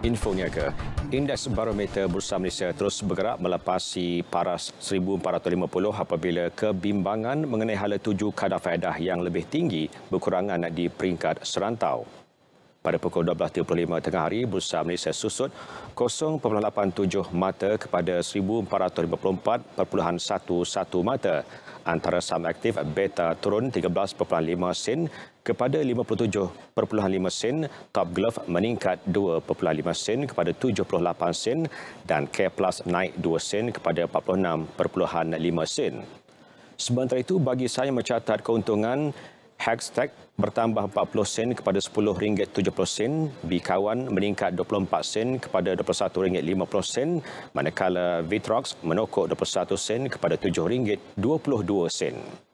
Infonya ke, indeks barometer Bursa Malaysia terus bergerak melepasi paras 1450 apabila kebimbangan mengenai hala tuju kadar faedah yang lebih tinggi berkurangan di peringkat serantau. Pada pukul 12.35 tengah hari, Bursa Malaysia susut 0.87 mata kepada 1,454.11 mata. Antara saham aktif beta turun 13.5 sen kepada 57.5 sen, top glove meningkat 2.5 sen kepada 78 sen dan K plus naik 2 sen kepada 46.5 sen. Sementara itu, bagi saya mencatat keuntungan Hashtag bertambah 40 sen kepada RM10.70. Bikawan meningkat 24 sen kepada RM21.50. Manakala Vitrox menokok 21 sen kepada RM7.22.